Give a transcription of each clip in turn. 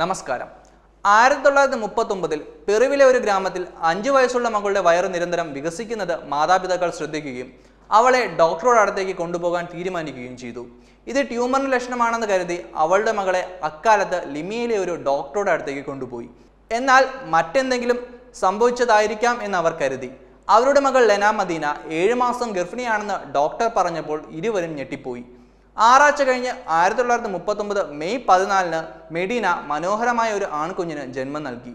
നമസ്കാരം ആയിരത്തി തൊള്ളായിരത്തി ഒമ്പതിൽ പെറുവിലെ ഒരു ഗ്രാമത്തിൽ അഞ്ചു വയസ്സുള്ള മകളുടെ വയറ് നിരന്തരം വികസിക്കുന്നത് മാതാപിതാക്കൾ ശ്രദ്ധിക്കുകയും അവളെ ഡോക്ടറുടെ അടുത്തേക്ക് കൊണ്ടുപോകാൻ തീരുമാനിക്കുകയും ചെയ്തു ഇത് ട്യൂമറിന് ലക്ഷണമാണെന്ന് കരുതി അവളുടെ മകളെ അക്കാലത്ത് ലിമിയിലെ ഒരു ഡോക്ടറുടെ അടുത്തേക്ക് കൊണ്ടുപോയി എന്നാൽ മറ്റെന്തെങ്കിലും സംഭവിച്ചതായിരിക്കാം എന്ന് അവർ കരുതി അവരുടെ മകൾ ലെന മദീന ഏഴ് മാസം ഗർഭിണിയാണെന്ന് ഡോക്ടർ പറഞ്ഞപ്പോൾ ഇരുവരും ഞെട്ടിപ്പോയി ആറാഴ്ച കഴിഞ്ഞ് ആയിരത്തി തൊള്ളായിരത്തി മുപ്പത്തൊമ്പത് മെയ് പതിനാലിന് മെഡീന മനോഹരമായ ഒരു ആൺകുഞ്ഞിന് ജന്മം നൽകി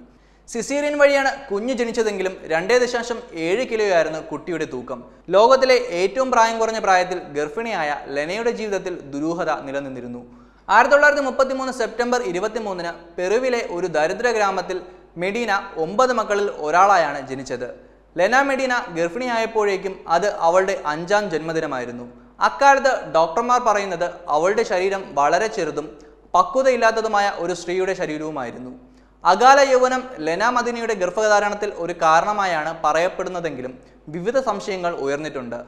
സിസീറിയൻ വഴിയാണ് കുഞ്ഞ് ജനിച്ചതെങ്കിലും രണ്ടേ ദശാംശം ഏഴ് കിലോയായിരുന്നു കുട്ടിയുടെ തൂക്കം ലോകത്തിലെ ഏറ്റവും പ്രായം കുറഞ്ഞ പ്രായത്തിൽ ഗർഭിണിയായ ലെനയുടെ ജീവിതത്തിൽ ദുരൂഹത നിലനിന്നിരുന്നു ആയിരത്തി തൊള്ളായിരത്തി മുപ്പത്തി മൂന്ന് സെപ്റ്റംബർ ഇരുപത്തി മൂന്നിന് പെറുവിലെ ഒരു ദരിദ്ര ഗ്രാമത്തിൽ മെഡീന ഒമ്പത് മക്കളിൽ ഒരാളായാണ് ജനിച്ചത് ലെന മെഡീന ഗർഭിണിയായപ്പോഴേക്കും അത് അവളുടെ അഞ്ചാം ജന്മദിനമായിരുന്നു അക്കാലത്ത് ഡോക്ടർമാർ പറയുന്നത് അവളുടെ ശരീരം വളരെ ചെറുതും പക്വതയില്ലാത്തതുമായ ഒരു സ്ത്രീയുടെ ശരീരവുമായിരുന്നു അകാല യൗവനം ലെന മദിനിയുടെ ഗർഭധാരണത്തിൽ ഒരു കാരണമായാണ് പറയപ്പെടുന്നതെങ്കിലും വിവിധ സംശയങ്ങൾ ഉയർന്നിട്ടുണ്ട്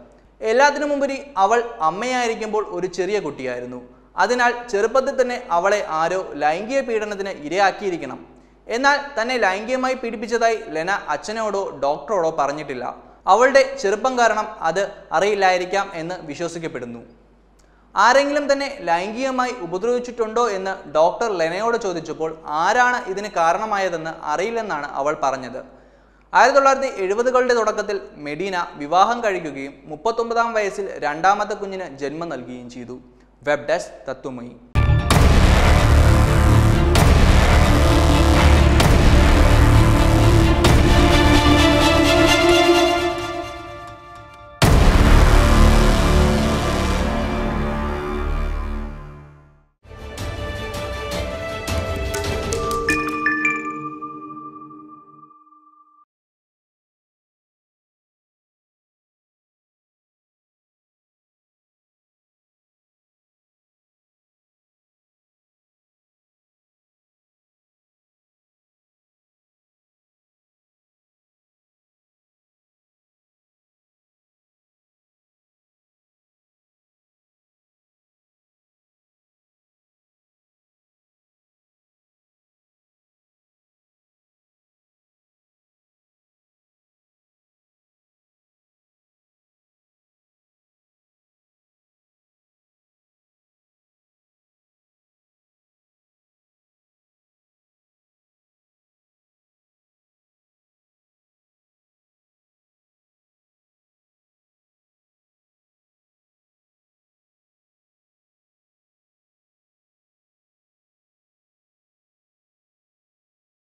എല്ലാത്തിനും മുമ്പരി അവൾ അമ്മയായിരിക്കുമ്പോൾ ഒരു ചെറിയ കുട്ടിയായിരുന്നു അതിനാൽ ചെറുപ്പത്തിൽ തന്നെ അവളെ ആരോ ലൈംഗിക പീഡനത്തിന് ഇരയാക്കിയിരിക്കണം എന്നാൽ തന്നെ ലൈംഗികമായി പീഡിപ്പിച്ചതായി ലെന അച്ഛനോടോ ഡോക്ടറോടോ പറഞ്ഞിട്ടില്ല അവളുടെ ചെറുപ്പം കാരണം അത് അറിയില്ലായിരിക്കാം എന്ന് വിശ്വസിക്കപ്പെടുന്നു ആരെങ്കിലും തന്നെ ലൈംഗികമായി ഉപദ്രവിച്ചിട്ടുണ്ടോ എന്ന് ഡോക്ടർ ലെനയോട് ചോദിച്ചപ്പോൾ ആരാണ് ഇതിന് കാരണമായതെന്ന് അറിയില്ലെന്നാണ് അവൾ പറഞ്ഞത് ആയിരത്തി തൊള്ളായിരത്തി എഴുപതുകളുടെ തുടക്കത്തിൽ മെഡീന വിവാഹം കഴിക്കുകയും മുപ്പത്തൊമ്പതാം വയസ്സിൽ രണ്ടാമത്തെ കുഞ്ഞിന് ജന്മം നൽകുകയും ചെയ്തു വെബ് ഡെസ്ക് തത്വമയി